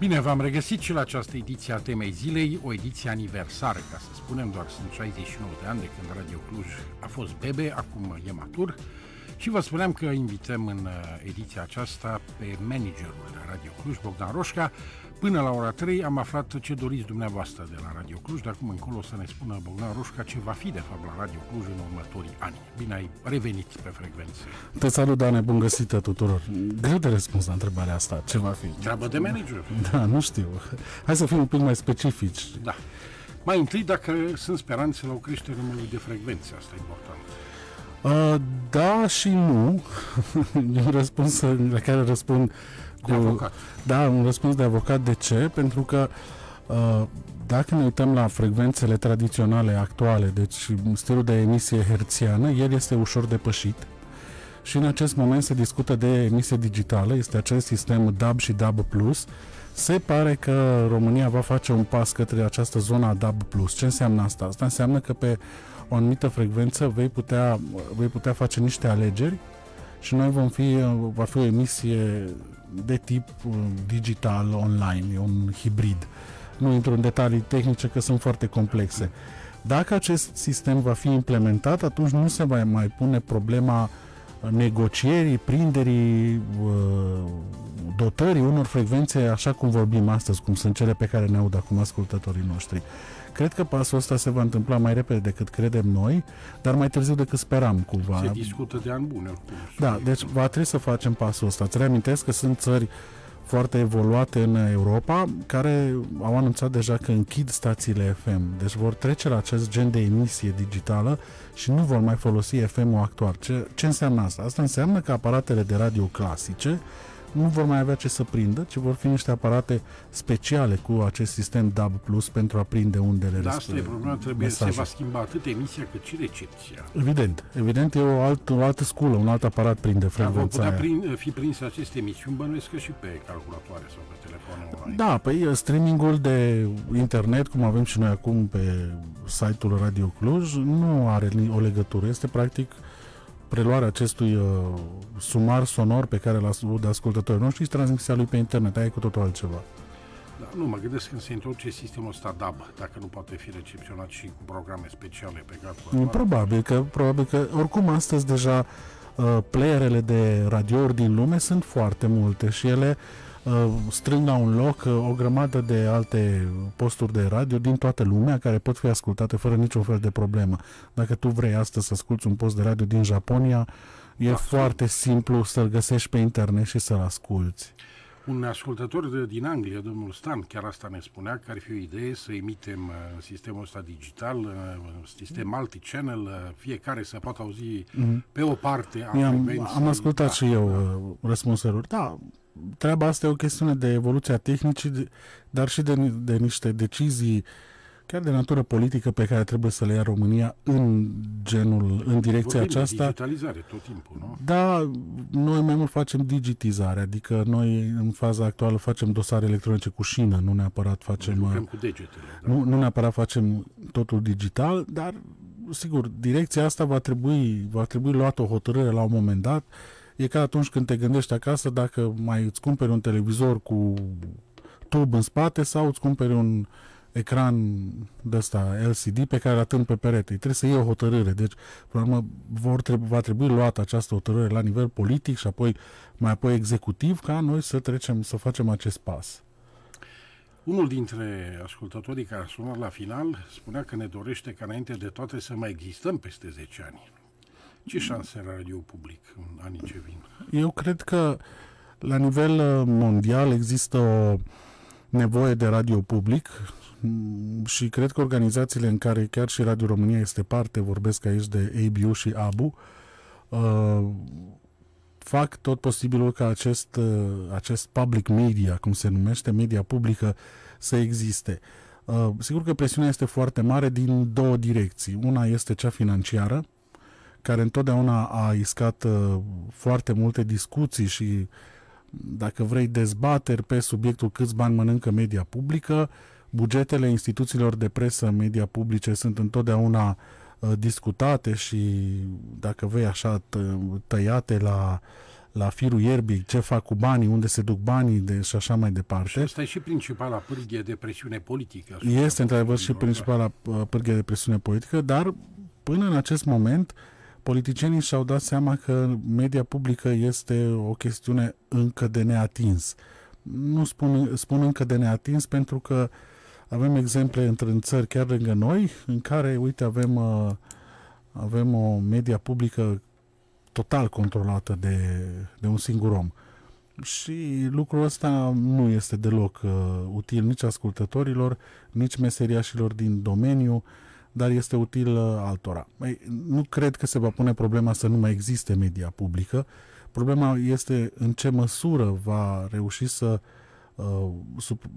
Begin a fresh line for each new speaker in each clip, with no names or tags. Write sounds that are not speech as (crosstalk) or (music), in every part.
Bine, v-am regăsit și la această ediție a Temei Zilei, o ediție aniversară, ca să spunem, doar sunt 69 de ani de când Radio Cluj a fost bebe, acum e matur. Și vă spuneam că invităm în uh, ediția aceasta pe managerul Radio Cluj, Bogdan Roșca, Până la ora 3 am aflat ce doriți dumneavoastră de la Radio Cluj, de acum încolo să ne spună Bogdan Roșca ce va fi de fapt la Radio Cluj în următorii ani. Bine ai revenit pe frecvență.
Te salut, Dane, bun găsită tuturor. Greu de răspuns la întrebarea asta, ce va fi? Treabă de manager. Da, nu știu. Hai să fim un pic mai specifici.
Da. Mai întâi, dacă sunt speranțe la o creștere numărului de frecvențe, asta e important.
Uh, da și nu. e (laughs) un răspuns la care răspund uh, de avocat. Da, un răspuns de avocat. De ce? Pentru că uh, dacă ne uităm la frecvențele tradiționale actuale, deci stilul de emisie herțiană, el este ușor depășit și în acest moment se discută de emisie digitală, este acest sistem DAB și DAB+. Se pare că România va face un pas către această zonă a DAB+. Ce înseamnă asta? Asta înseamnă că pe o anumită frecvență vei putea, vei putea face niște alegeri și noi vom fi, uh, va fi o emisie de tip uh, digital online, e un hibrid. Nu intru în detalii tehnice că sunt foarte complexe. Dacă acest sistem va fi implementat, atunci nu se va mai pune problema negocierii, prinderii, uh, dotării unor frecvențe, așa cum vorbim astăzi, cum sunt cele pe care ne aud acum ascultătorii noștri. Cred că pasul ăsta se va întâmpla mai repede decât credem noi, dar mai târziu decât speram cumva. Se
discută de ani bune.
Da, deci va trebui să facem pasul ăsta. Îți reamintesc că sunt țări foarte evoluate în Europa, care au anunțat deja că închid stațiile FM, deci vor trece la acest gen de emisie digitală și nu vor mai folosi FM-ul actual. Ce, ce înseamnă asta? Asta înseamnă că aparatele de radio clasice nu vor mai avea ce să prindă, ci vor fi niște aparate speciale cu acest sistem DAB Plus pentru a prinde undele Da, asta e problema, trebuie să se va
schimba atât emisia cât și recepția.
Evident, evident e o, alt, o altă sculă, un alt aparat prinde da, frecvența Da, vor
putea prin, fi prins aceste emisiuni, bănuiesc că și pe calculatoare sau pe telefonul
online. Da, păi streamingul de internet, cum avem și noi acum pe site-ul Radio Cluj, nu are o legătură, este practic uh, preluarea acestui uh, sumar sonor pe care l-a de ascultătorii noștri și transmisia lui pe internet. Aia e cu totul altceva.
Da, nu, mă gândesc când se introduce sistemul ăsta DAB, dacă nu poate fi recepționat și cu programe speciale pe calculator. Mm,
probabil că, probabil că, oricum astăzi deja uh, playerele de radiouri din lume sunt foarte multe și ele uh, Uh, strâng la un loc uh, o grămadă de alte posturi de radio din toată lumea care pot fi ascultate fără niciun fel de problemă. Dacă tu vrei astăzi să asculti un post de radio din Japonia, e da. foarte simplu să-l găsești pe internet și să-l asculti.
Un ascultător de, din Anglia, domnul Stan, chiar asta ne spunea că ar fi o idee să emitem în uh, sistemul ăsta digital, sistem multi-channel, fiecare să poată auzi mm-hmm. pe o parte am, am ascultat
da, și eu da. răspunsuri. Da, treaba asta e o chestiune de evoluția tehnicii, dar și de, de niște decizii chiar de natură politică pe care trebuie să le ia România în genul, în direcția aceasta.
digitalizare tot timpul,
nu? Da, noi mai mult facem digitizare, adică noi în faza actuală facem dosare electronice cu șină, nu neapărat facem... Lucrăm uh, cu degetele. Da. Nu, nu neapărat facem totul digital, dar sigur, direcția asta va trebui, va trebui luată o hotărâre la un moment dat uh, E ca atunci când te gândești acasă dacă mai îți cumperi un televizor cu tub în spate sau îți cumperi un ecran de ăsta LCD pe care îl atând pe perete. Trebuie să iei o hotărâre. Deci, până la urmă, vor trebui, va trebui luată această hotărâre la nivel politic și apoi mai apoi executiv ca noi să trecem, să facem acest pas.
Unul dintre ascultătorii care a sunat la final spunea că ne dorește ca înainte de toate să mai existăm peste 10 ani. Ce șanse are radio public în anii ce
vin? Eu cred că la nivel uh, mondial există o nevoie de radio public mm, și cred că organizațiile în care chiar și Radio România este parte, vorbesc aici de ABU și ABU, uh, fac tot posibilul ca acest, uh, acest public media, cum se numește, media publică, să existe. sigur că presiunea este foarte mare din două direcții. Una este cea financiară, care întotdeauna a iscat uh, foarte multe discuții și, dacă vrei, dezbateri pe subiectul câți bani mănâncă media publică. Bugetele instituțiilor de presă media publice sunt întotdeauna uh, discutate și, dacă vei așa, tăiate la la firul ierbii, ce fac cu banii, unde se duc banii de, și așa mai departe. Și asta
e și principala pârghie de presiune politică. Este,
într-adevăr, și principala uh, pârghie de presiune politică, dar până în acest moment uh, politicienii și-au dat seama că media publică este o chestiune încă de neatins. Nu spun, spun încă de neatins pentru că avem exemple între țări chiar lângă noi în care, uite, avem, uh, avem o media publică total controlată de, de un singur om. Și lucrul ăsta nu este deloc uh, util nici ascultătorilor, nici meseriașilor din domeniu, uh, dar este util uh, altora. Nu cred că se va pune problema să nu mai existe media publică. Problema este în ce măsură va reuși să, uh,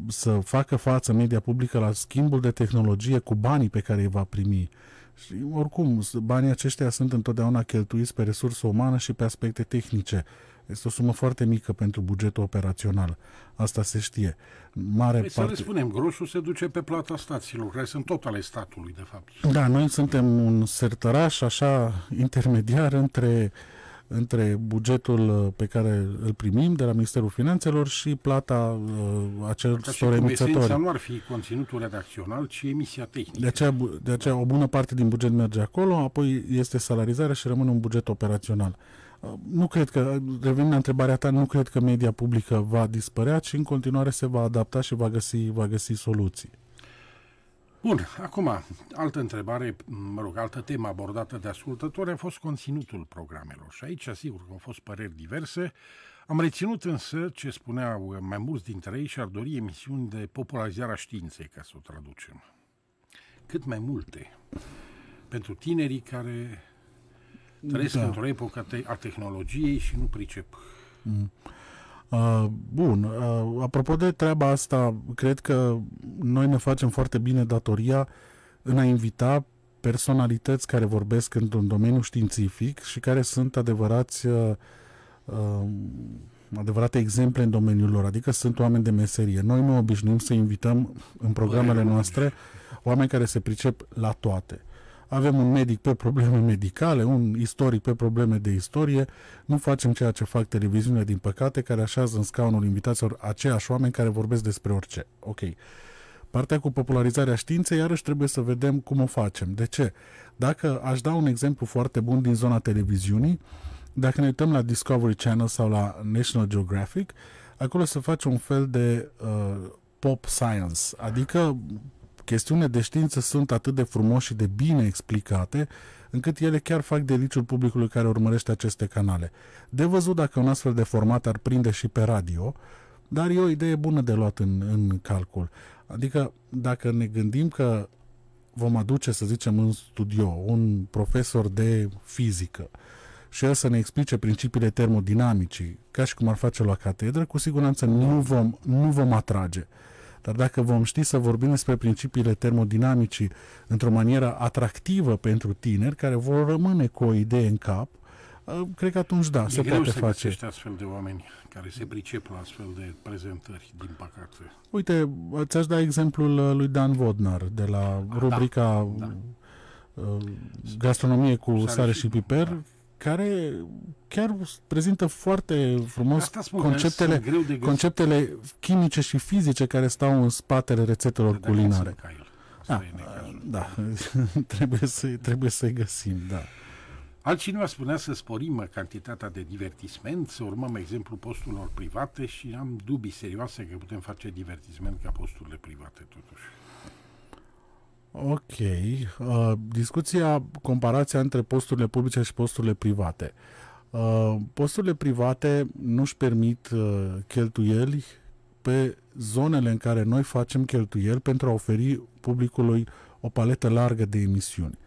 să facă față media publică la schimbul de tehnologie cu banii pe care îi va primi. Și oricum, banii aceștia sunt întotdeauna cheltuiți pe resursă umană și pe aspecte tehnice. Uh, este o sumă foarte mică pentru bugetul operațional. Asta se știe. Mare păi parte... Să le spunem,
grosul se duce pe plata stațiilor, care sunt tot ale statului, de fapt.
Da, noi suntem un sertăraș așa intermediar între între bugetul uh, pe care îl primim de la Ministerul Finanțelor și plata uh, acelor emițători. nu
ar fi conținutul redacțional, ci emisia tehnică. De aceea,
de aceea o bună parte din buget merge acolo, apoi este salarizarea și rămâne un buget operațional. Uh, nu cred că, revenind la întrebarea ta, nu cred că media publică va dispărea, ci în continuare se va adapta și va găsi, va găsi soluții. Bun,
acum, altă întrebare, mă rog, altă temă abordată de ascultători a fost conținutul programelor și aici, sigur, că au fost păreri diverse. Am reținut însă ce spuneau mai mulți dintre ei și ar dori emisiuni de popularizare a științei, ca să o traducem. Cât mai multe. Pentru tinerii care Trăiesc da. într-o epocă a tehnologiei și nu pricep.
Mm. Uh, bun, uh, apropo de treaba asta, cred că noi ne facem foarte bine datoria în a invita personalități care vorbesc într-un domeniu științific și care sunt adevărați uh, uh, adevărate exemple în domeniul lor, adică sunt oameni de meserie. Noi nu obișnuim să invităm în programele păi, noastre oameni care se pricep la toate avem un medic pe probleme medicale, un istoric pe probleme de istorie, nu facem ceea ce fac televiziunea, din păcate, care așează în scaunul invitațiilor aceiași oameni care vorbesc despre orice. Ok. Partea cu popularizarea științei, iarăși trebuie să vedem cum o facem. De ce? Dacă aș da un exemplu foarte bun din zona televiziunii, dacă ne uităm la Discovery Channel sau la National Geographic, acolo se face un fel de uh, pop science, adică chestiune de știință sunt atât de frumos și de bine explicate, încât ele chiar fac deliciul publicului care urmărește aceste canale. De văzut dacă un astfel de format ar prinde și pe radio, dar e o idee bună de luat în, în calcul. Adică dacă ne gândim că vom aduce, să zicem, în studio un profesor de fizică și el să ne explice principiile termodinamicii, ca și cum ar face la catedră, cu siguranță da. nu vom, nu vom atrage. Uh, dar dacă vom ști să vorbim despre principiile termodinamicii într-o manieră atractivă pentru tineri care vor rămâne cu o idee în cap, ă, cred că atunci da, e se greu poate să face.
E astfel de oameni care se pricep la astfel de prezentări, din păcate.
Uite, ți-aș da exemplul ă, lui Dan Vodnar de la A, ah, rubrica da, da. Ă, Gastronomie cu sare, sare și, și piper, da care chiar prezintă foarte frumos spune, conceptele, conceptele chimice și fizice care stau în spatele rețetelor de culinare. Da, da, (laughs) trebuie, să, trebuie să-i găsim, da.
Altcineva spunea să sporim cantitatea de divertisment, să urmăm exemplul posturilor private și am dubii serioase că putem face divertisment ca posturile private totuși.
Ok. Uh, discuția, comparația între posturile publice și posturile private. Uh, posturile private nu își permit uh, cheltuieli pe zonele în care noi facem cheltuieli pentru a oferi publicului o paletă largă de emisiuni.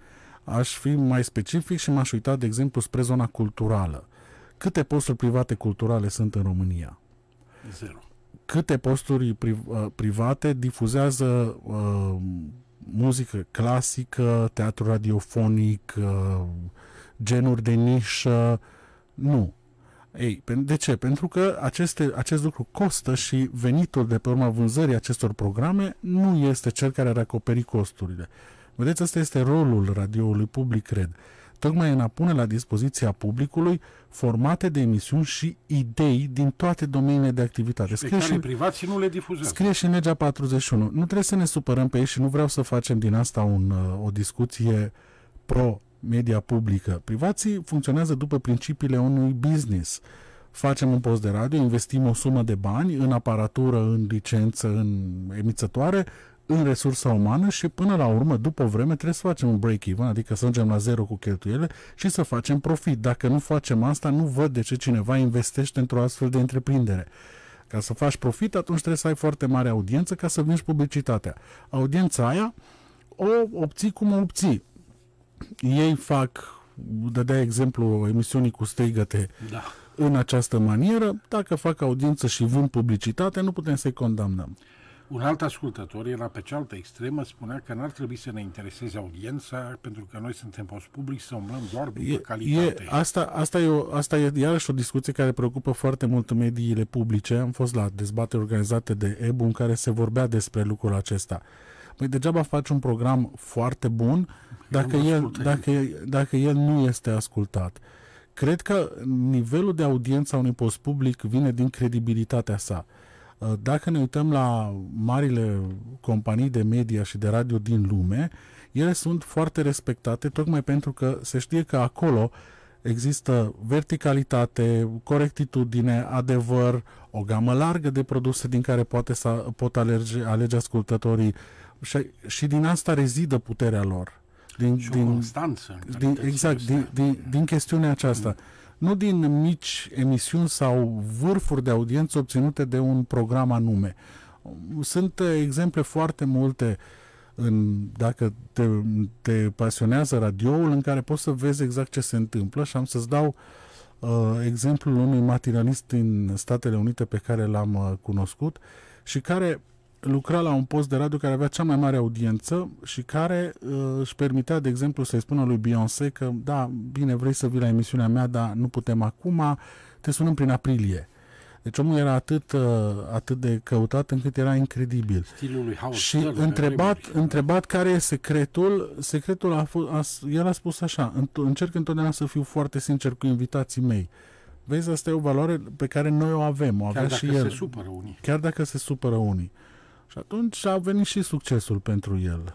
Aș fi mai specific și m-aș uita, de exemplu, spre zona culturală. Câte posturi private culturale sunt în România? Zero. Câte posturi uh, private difuzează uh, muzică clasică, teatru radiofonic, uh, genuri de nișă, nu. Ei, de ce? Pentru că aceste, acest lucru costă și venitul de pe urma vânzării acestor programe nu este cel care ar acoperi costurile. Vedeți, asta este rolul radioului public, cred. Uh, tocmai în a pune la dispoziția publicului formate de emisiuni și idei din toate domeniile de activitate. Scrie și,
privat și nu le difuzează. Scrie și
în legea 41. Nu trebuie să ne supărăm pe ei și nu vreau să facem din asta un, uh, o discuție pro media publică. Privații funcționează după principiile unui business. Facem un post de radio, investim o sumă de bani în aparatură, în licență, în emițătoare, în resursa umană și până la urmă, după o vreme, trebuie să facem un break-even, adică să ajungem la zero cu cheltuielile și să facem profit. Dacă nu facem asta, nu văd de ce cineva investește într-o astfel de întreprindere. Ca să faci profit, atunci trebuie să ai foarte mare audiență ca să vinzi publicitatea. Audiența aia o obții cum o obții. Ei fac, dădea exemplu emisiunii cu strigăte da. în această manieră. Dacă fac audiență și vând publicitate, nu putem să-i condamnăm.
Un alt ascultător era pe cealaltă extremă, spunea că n-ar trebui să ne intereseze audiența, pentru că noi suntem post public să umblăm doar după e, calitate. E,
asta, asta, e o, asta e iarăși o discuție care preocupă foarte mult mediile publice. Am fost la dezbateri organizate de EBU în care se vorbea despre lucrul acesta. Păi degeaba faci un program foarte bun dacă el, dacă, dacă el nu este ascultat. Cred că nivelul de audiență a unui post public vine din credibilitatea sa. Uh, Ă, dacă ne uităm la marile companii de media și de radio din lume, ele sunt foarte respectate tocmai pentru că se știe că acolo există verticalitate, corectitudine, adevăr, o gamă largă de produse din care poate să, pot alege, alege ascultătorii și, și din asta rezidă puterea lor. Din, și din, constanță. Din, exact, din, din, din chestiunea aceasta. Mm nu din mici emisiuni sau vârfuri de audiență obținute de un program anume. Sunt uh, exemple foarte multe în, dacă te, te pasionează radioul în care poți să vezi exact ce se întâmplă și am să-ți dau uh, exemplul unui matinalist din Statele Unite pe care l-am uh, cunoscut și care lucra la un post de radio care avea cea mai mare audiență și care uh, își permitea, de exemplu, să-i spună lui Beyoncé că, da, bine, vrei să vii la emisiunea mea, dar nu putem acum, te sunăm prin aprilie. Deci omul era atât, uh, atât de căutat încât era incredibil.
Stilul lui Howard și Stilul întrebat,
întrebat care e secretul, secretul a fost, a, el a spus așa, încerc întotdeauna să fiu foarte sincer cu invitații mei. Vezi, asta e o valoare pe care noi o avem, o avea Chiar și el. se supără unii. Chiar dacă se supără unii. Și atunci a venit și succesul pentru el.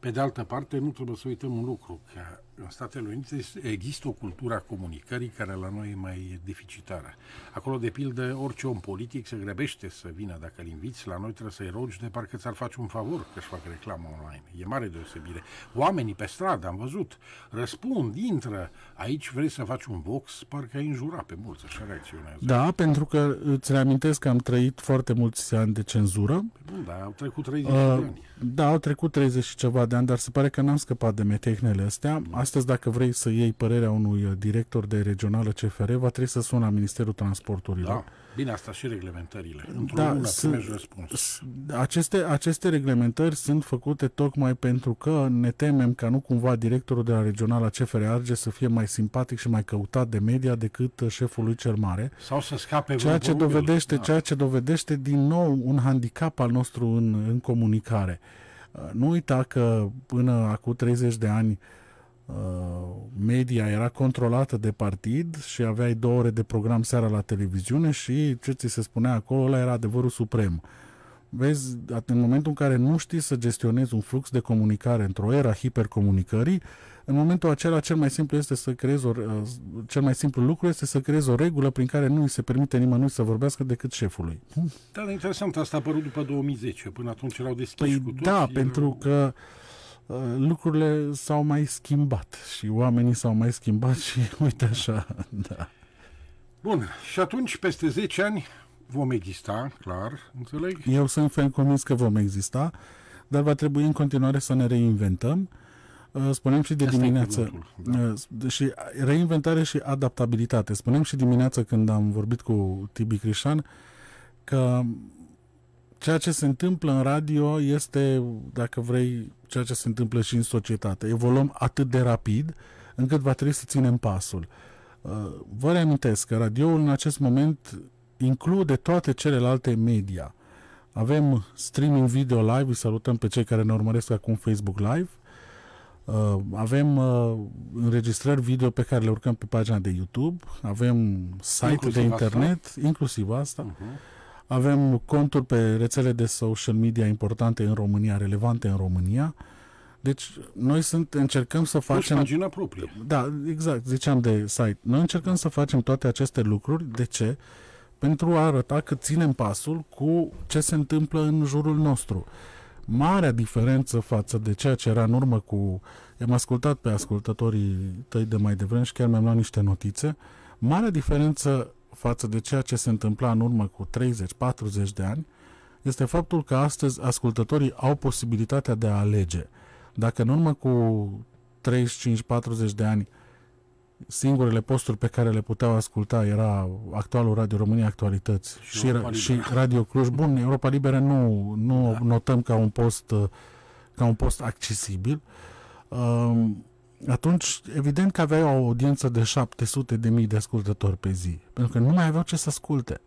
Pe de altă parte, nu trebuie să uităm un lucru, că în Statele Unite există o cultură a comunicării care la noi e mai deficitară. Acolo, de pildă, orice om politic se grebește să vină dacă îl inviți, la noi trebuie să-i rogi de parcă ți-ar face un favor că își fac reclamă online. E mare deosebire. Oamenii pe stradă, am văzut, răspund, intră, aici vrei să faci un vox, parcă ai înjura pe mulți, așa reacționează. Da,
pentru că îți reamintesc că am trăit foarte mulți ani de cenzură.
Bun, da, au trecut 30 uh, de ani.
Da, au trecut 30 și ceva de ani, dar se pare că n-am scăpat de metehnele astea. Mm. Astăzi, dacă vrei să iei părerea unui uh, director de regională CFR, va trebui să suni la Ministerul Transporturilor. Da.
Bine, asta și reglementările. Într-o da, sunt, răspuns.
Aceste, aceste reglementări sunt făcute tocmai pentru că ne temem ca nu cumva directorul de la regională CFR Arge să fie mai simpatic și mai căutat de media decât uh, șeful lui cel mare. Sau să scape ceea ce dovedește, da. ceea ce dovedește din nou un handicap al nostru în, în comunicare. Uh, nu uita că până acum 30 de ani uh, Uh, media era controlată de partid și aveai două ore de program seara la televiziune și ce ți se spunea acolo ăla era adevărul suprem. Vezi, în momentul în care nu știi să gestionezi un flux de comunicare într-o era hipercomunicării, în momentul acela cel mai simplu este să creezi o, uh, cel mai simplu lucru este să creezi o regulă prin care nu îi se permite nimănui să vorbească decât șefului.
Da, interesant, asta a apărut după 2010, până atunci erau deschiși păi cu toți. Da, pentru
că uh, lucrurile s-au mai schimbat și oamenii s-au mai schimbat și (laughs) uite așa, da.
Bun, și atunci peste 10 ani vom exista, clar, înțeleg?
Eu sunt fel convins că vom exista, dar va trebui în continuare să ne reinventăm. Uh, spunem și de Asta dimineață da. Uh, și reinventare și adaptabilitate. Spunem și dimineață când am vorbit cu Tibi Crișan că ceea ce se întâmplă în radio este, dacă vrei, ceea ce se întâmplă și în societate. Evoluăm atât de rapid încât va trebui să ținem pasul. Uh, vă reamintesc că radioul în acest moment include toate celelalte media. Avem streaming video live, îi salutăm pe cei care ne urmăresc acum Facebook Live. Uh, avem uh, înregistrări video pe care le urcăm pe pagina de YouTube, avem site inclusiv de internet, asta. inclusiv asta. Uh-huh avem conturi pe rețele de social media importante în România, relevante în România. Deci noi sunt, încercăm să facem... Deci pagina proprie. Da, exact, ziceam de site. Noi încercăm să facem toate aceste lucruri. De ce? Pentru a arăta că ținem pasul cu ce se întâmplă în jurul nostru marea diferență față de ceea ce era în urmă cu... I-am ascultat pe ascultătorii tăi de mai devreme și chiar mi-am luat niște notițe. Marea diferență față de ceea ce se întâmpla în urmă cu 30-40 de ani este faptul că astăzi ascultătorii au posibilitatea de a alege. Dacă în urmă cu 35-40 de ani singurele posturi pe care le puteau asculta era actualul Radio România Actualități și, și, ra- și Radio Cluj. Bun, Europa Liberă nu, nu da. notăm ca un post ca un post accesibil. Um, atunci evident că aveai o audiență de 700 de mii de ascultători pe zi, pentru că nu mai aveau ce să asculte.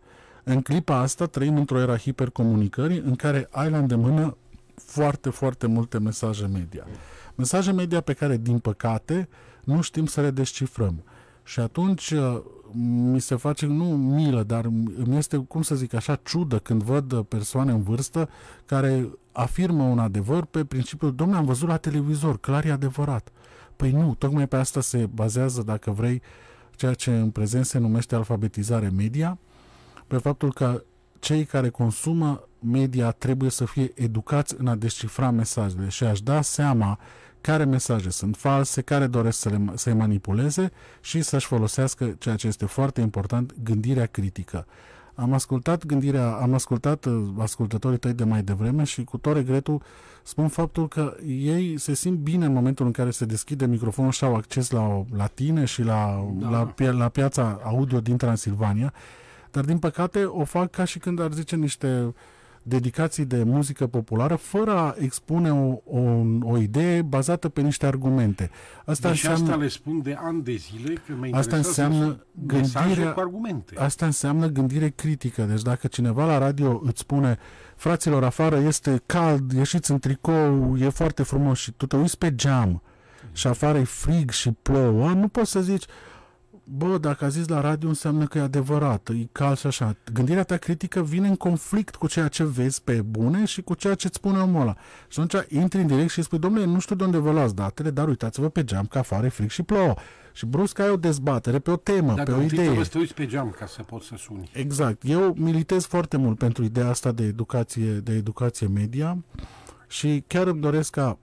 În clipa asta trăim într-o era hipercomunicării în care ai la îndemână foarte, foarte multe mesaje media. Mesaje media pe care, din păcate, nu știm să le descifrăm. Și atunci uh, mi se face, nu milă, dar mi este, cum să zic așa, ciudă când văd uh, persoane în vârstă care afirmă un adevăr pe principiul, domnule, am văzut la televizor, clar e adevărat. Păi nu, tocmai pe asta se bazează, dacă vrei, ceea ce în prezent se numește alfabetizare media, pe faptul că cei care consumă media trebuie să fie educați în a descifra mesajele și a-și da seama care mesaje sunt false, care doresc să le, să-i manipuleze și să-și folosească ceea ce este foarte important, gândirea critică. Am ascultat gândirea, am ascultat uh, ascultătorii tăi de mai devreme și cu tot regretul spun faptul că ei se simt bine în momentul în care se deschide microfonul și au acces la, la tine și la, da. la, pia- la piața audio din Transilvania, dar din păcate o fac ca și când ar zice niște uh, dedicații de muzică populară fără a expune o, o, o idee bazată pe niște argumente. Asta deci înseamnă, asta le
spun de ani de zile că mă asta înseamnă gândire, cu argumente.
Asta înseamnă gândire critică. Deci dacă cineva la radio îți spune fraților, afară este cald, ieșiți în tricou, e foarte frumos și tu te uiți pe geam și afară e frig și plouă, nu poți să zici bă, dacă a zis la radio înseamnă că e adevărat, e cal și așa. Gândirea ta critică vine în conflict cu ceea ce vezi pe bune și cu ceea ce îți spune omul ăla. Și atunci intri în direct și spui, domnule, nu știu de unde vă luați datele, dar uitați-vă pe geam că afară e fric și plouă. Și brusc ai o dezbatere pe o temă, Dacă pe o idee. Dacă
uiți pe geam ca să poți să suni. Exact.
Eu militez foarte mult pentru ideea asta de educație, de educație media și chiar îmi doresc ca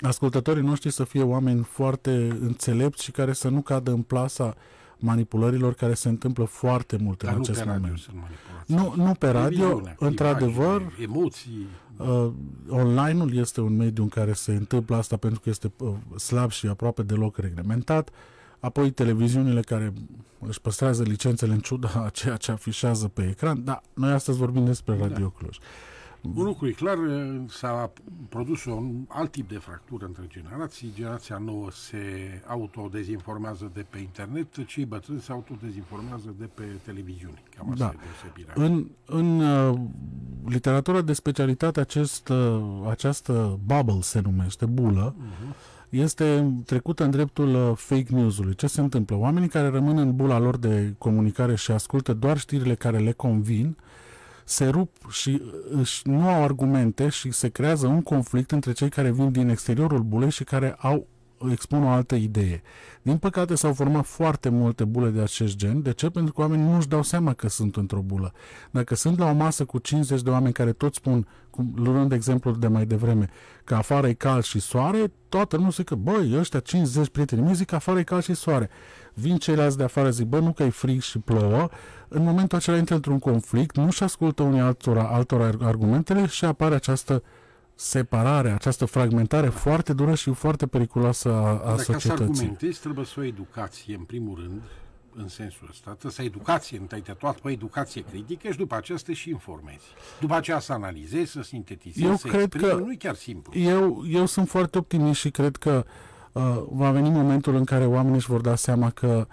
ascultătorii noștri să fie oameni foarte înțelepți și care să nu cadă în plasa manipulărilor care se întâmplă foarte mult Dar în acest moment. Nu, nu pe radio, într-adevăr, emoții. Uh, online-ul este un mediu în care se întâmplă asta pentru că este uh, slab și aproape deloc reglementat. Apoi televiziunile care își păstrează licențele în ciuda (laughs) a ceea ce afișează pe ecran, dar noi astăzi vorbim despre da. Radio da. Cluj. Uh,
un lucru e clar, s-a produs un alt tip de fractură între generații. Generația nouă se autodezinformează de pe internet, cei bătrâni se autodezinformează de pe televiziune. Cam asta da. e În,
în uh, literatura de specialitate acest, uh, această bubble se numește, bulă, uh-huh este trecută în dreptul uh, fake news-ului. Ce se întâmplă? Oamenii care rămân în bula lor de comunicare și ascultă doar știrile care le convin, se rup și uh, își nu au argumente și se creează un conflict între cei care vin din exteriorul bulei și care au expun o altă idee. Din păcate s-au format foarte multe bule de acest gen. De ce? Pentru că oamenii nu-și dau seama că sunt într-o bulă. Dacă sunt la o masă cu 50 de oameni care toți spun, luând exemplul de mai devreme, că afară e cal și soare, toată nu zic că, băi, ăștia 50 prieteni mi zic că afară e cal și soare. Vin ceilalți de afară, zic, bă, nu că e frig și plouă. În momentul acela intră într-un conflict, nu-și ascultă unii altora, altora argumentele și apare această uh, separare, această fragmentare foarte dură și foarte periculoasă a, a Dacă societății. Dacă să
argumentezi, trebuie să o educație, în primul rând, în sensul ăsta. Trebuie să educație, întâi de toate pe păi educație critică și după aceea să te și informezi. După aceea să analizezi, să sintetizezi, eu să cred că nu chiar simplu.
Eu, eu sunt foarte optimist și cred că uh, va veni momentul în care oamenii își vor da seama că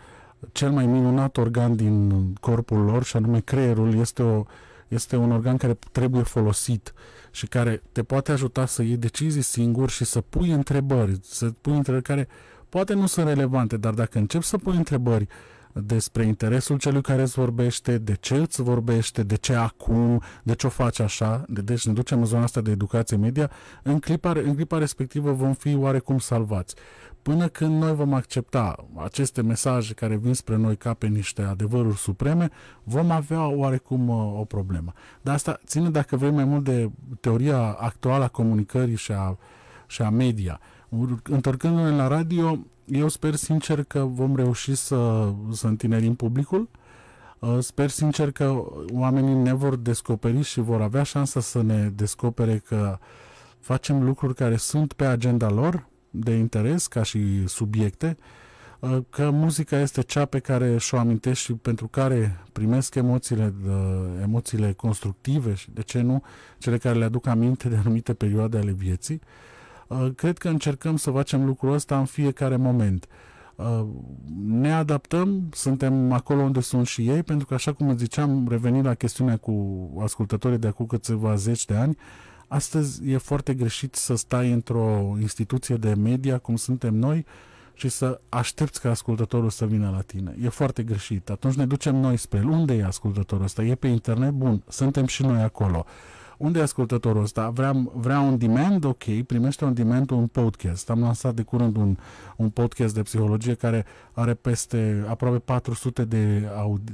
cel mai minunat organ din corpul lor, și anume creierul, este, o, este un organ care trebuie folosit. Uh, și care te poate ajuta să iei decizii singur și să pui întrebări, să pui întrebări care poate nu sunt relevante, dar dacă începi să pui întrebări despre interesul celui care îți vorbește, de ce îți vorbește, de ce acum, de ce o faci așa. Deci ne ducem în zona asta de educație media. În clipa, în clipa respectivă vom fi oarecum salvați. Până când noi vom accepta aceste mesaje care vin spre noi ca pe niște adevăruri supreme, vom avea oarecum uh, o problemă. Dar asta ține, dacă vrei, mai mult de teoria actuală a comunicării și a, și a media. Întorcându-ne la radio, eu sper sincer că vom reuși să, să întinerim publicul. Uh, sper sincer că oamenii ne vor descoperi și vor avea șansa să ne descopere că facem lucruri care sunt pe agenda lor de interes ca și subiecte, uh, că muzica este cea pe care și-o amintesc și pentru care primesc emoțiile, uh, emoțiile constructive și, de ce nu, cele care le aduc aminte de anumite perioade ale vieții. Uh, Uh, cred că încercăm să facem lucrul ăsta în fiecare moment. Uh, ne adaptăm, suntem acolo unde sunt și ei, pentru că, așa cum ziceam, revenind la chestiunea cu ascultătorii de acum câțiva zeci de ani, astăzi e foarte greșit să stai într-o instituție de media, cum suntem noi, și să aștepți ca ascultătorul să vină la tine. E foarte greșit. Atunci ne ducem noi spre el. Unde e ascultătorul ăsta? E pe internet? Bun, suntem și noi acolo unde e ascultătorul ăsta? Vrea, vrea un demand? Ok, primește un demand un podcast. Am lansat de curând un, un podcast de psihologie care are peste aproape 400 de,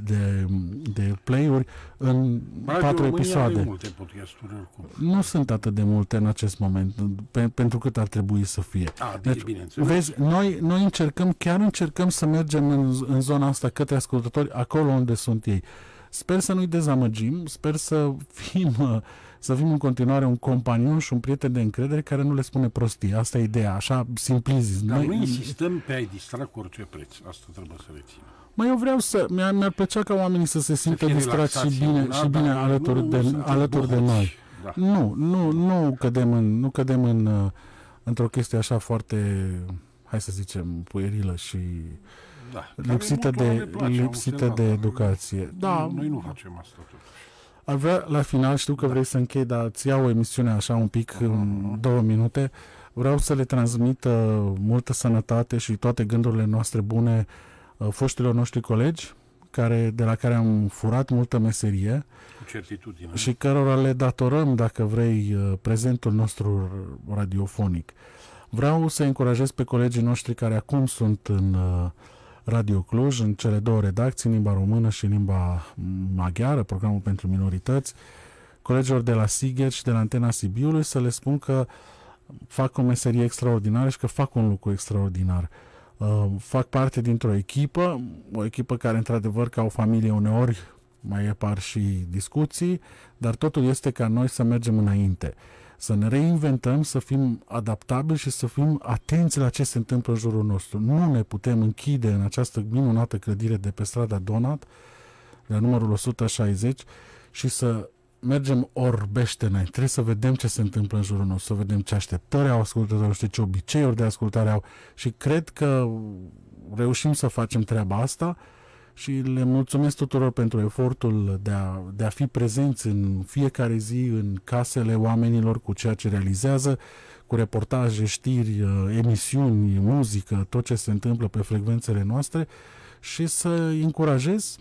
de, de play-uri în Radio 4 România episoade. Multe podcasturi oricum. Nu sunt atât de multe în acest moment, pe, pentru cât ar trebui să fie. A, ah, deci, bineînțeles. Vezi, noi, noi încercăm, chiar încercăm să mergem în, în zona asta către ascultători, acolo unde sunt ei. Uh, Sper să nu-i dezamăgim, sper să fim, (laughs) să fim în continuare un companion și un prieten de încredere care nu le spune prostii. Asta e ideea, așa simpli zis. Dar noi insistăm
pe a-i distra cu orice preț. Asta trebuie să rețin.
Mă, eu vreau să... Mi-ar, mi plăcea ca oamenii să se simtă distrați și bine, da, și bine alături, nu, de, alături de noi. Da. Nu, nu, nu cădem în, nu cădem în, uh, într-o chestie așa foarte, hai să zicem, puierilă și uh, da, lipsită, de, place, lipsită de educație. Da, noi nu
facem asta tot.
Ar vrea, la final, știu că da. vrei să închei, dar îți iau emisiunea așa un pic, uh-huh. în două minute. Vreau să le transmit uh, multă sănătate și toate gândurile noastre bune uh, foștilor noștri colegi, care, de la care am furat multă meserie Cu certitudine. și cărora le datorăm, dacă vrei, uh, prezentul nostru radiofonic. Vreau să încurajez pe colegii noștri care acum sunt în uh, Radio Cluj, în cele două redacții, limba română și limba maghiară, programul pentru minorități, colegilor de la Sighet și de la Antena Sibiului să le spun că fac o meserie extraordinară și că fac un lucru extraordinar. Uh, fac parte dintr-o echipă, o echipă care într-adevăr ca o familie uneori mai apar și discuții, dar totul este ca noi să mergem înainte. Uh, să ne reinventăm, să fim adaptabili și să fim atenți la ce se întâmplă în jurul nostru. Nu ne putem închide în această minunată clădire de pe strada Donat, la numărul 160, și să mergem orbește înainte. Trebuie să vedem ce se întâmplă în jurul nostru, să vedem ce așteptări au ascultătorul, noștri, ce obiceiuri de ascultare au și cred că reușim să facem treaba asta și le mulțumesc tuturor pentru efortul de a, de a fi prezenți în fiecare zi în casele oamenilor cu ceea ce realizează, cu reportaje, știri, uh, emisiuni, muzică, tot ce se întâmplă pe frecvențele noastre și să încurajez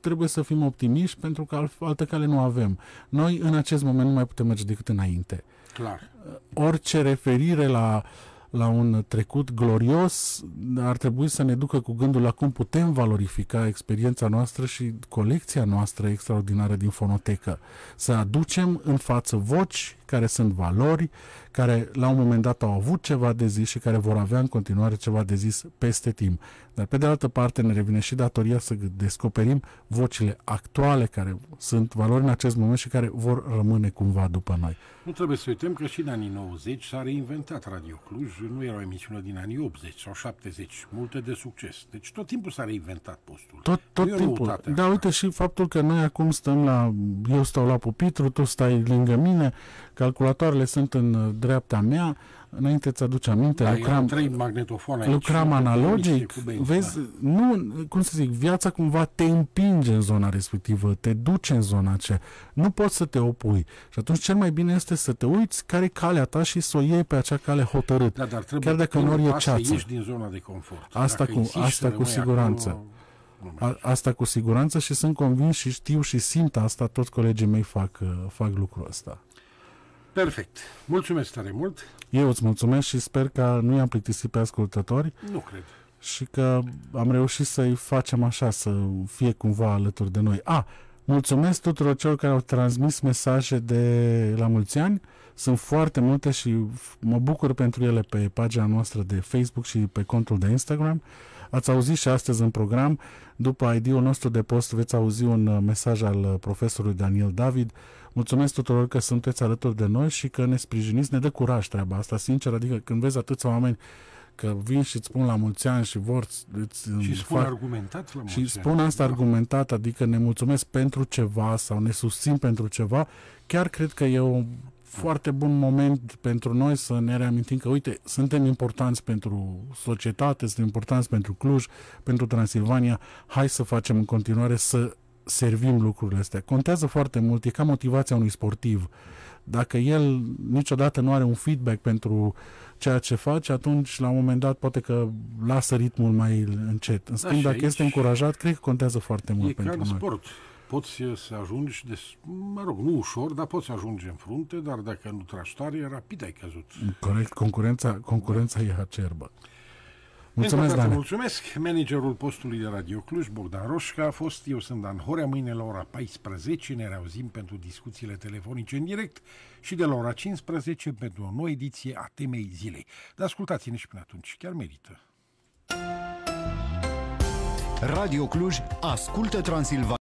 trebuie să fim optimiști pentru că altă cale nu avem. Noi în acest moment nu mai putem merge decât înainte. Clar. Uh, orice referire la uh, la un trecut glorios, ar trebui să ne ducă cu gândul la cum putem valorifica experiența noastră și colecția noastră extraordinară din fonotecă. Să aducem în față voci care sunt valori, care la un moment dat au avut ceva de zis și care vor avea în continuare ceva de zis peste timp. Dar pe de altă parte ne revine și datoria să descoperim vocile actuale care sunt valori în acest moment și care vor rămâne cumva după noi.
Nu trebuie să uităm că și în anii 90 s-a reinventat Radio Cluj, nu era o emisiune din anii 80 sau 70, multe de succes. Deci tot timpul s-a reinventat postul.
Tot, tot timpul. Da, uite și faptul că noi acum stăm la, eu stau la pupitru, tu stai lângă mine, Calculatoarele sunt în uh, dreapta mea, înainte ți aduce aminte, da, lucram, trei
magnetofoane lucram aici, analogic, benzi, vezi, da.
nu, cum să zic, viața cumva te împinge în zona respectivă, te duce în zona aceea, nu poți să te opui. Și atunci cel mai bine este să te uiți care e calea ta și să o iei pe acea cale hotărât. Da, dar trebuie Chiar dacă nu e ceață. Să din zona de confort. Asta dacă cu, asta cu siguranță. Acolo, a, asta cu siguranță și sunt convins și știu și simt asta, toți colegii mei fac, uh, fac lucrul ăsta.
Perfect. Mulțumesc tare mult.
Eu îți mulțumesc și sper că nu i-am plictisit pe ascultători. Nu cred. Și că am reușit să-i facem așa, să fie cumva alături de noi. A, mulțumesc tuturor celor care au transmis mesaje de la mulți ani. Sunt foarte multe și mă bucur pentru ele pe pagina noastră de Facebook și pe contul de Instagram. Uh, Ați auzit și astăzi în program, după ID-ul nostru de post veți auzi un uh, mesaj al uh, profesorului Daniel David. Mulțumesc tuturor că sunteți alături de noi și că ne sprijiniți, ne dă curaj treaba asta, sincer, adică când vezi atâția oameni că vin și îți spun la mulți ani și vor îți și spun fac, argumentat la mulți și spun asta da. argumentat, adică ne mulțumesc pentru ceva sau ne susțin pentru ceva, chiar cred că e o foarte bun moment pentru noi să ne reamintim că, uite, suntem importanți pentru societate, suntem importanți pentru Cluj, pentru Transilvania, hai să facem în continuare să servim lucrurile astea. Contează foarte mult, e ca motivația unui sportiv. Dacă el niciodată nu are un feedback pentru ceea ce face, atunci la un moment dat poate că lasă ritmul mai încet. În schimb, da, dacă aici este încurajat, cred că contează foarte mult e pentru ca noi. sport
poți să ajungi, des, mă rog, nu ușor, dar poți să ajungi în frunte, dar dacă nu tragi tare, rapid ai căzut.
Corect, concurența, concurența e acerbă. Mulțumesc, Dan.
Mulțumesc. Managerul postului de Radio Cluj, Bogdan Roșca, a fost, eu sunt Dan Horea, mâine la ora 14 ne reauzim pentru discuțiile telefonice în direct și de la ora 15 pentru o nouă ediție a temei zilei. Dar ascultați-ne și până atunci, chiar merită. Radio Cluj ascultă Transilvania.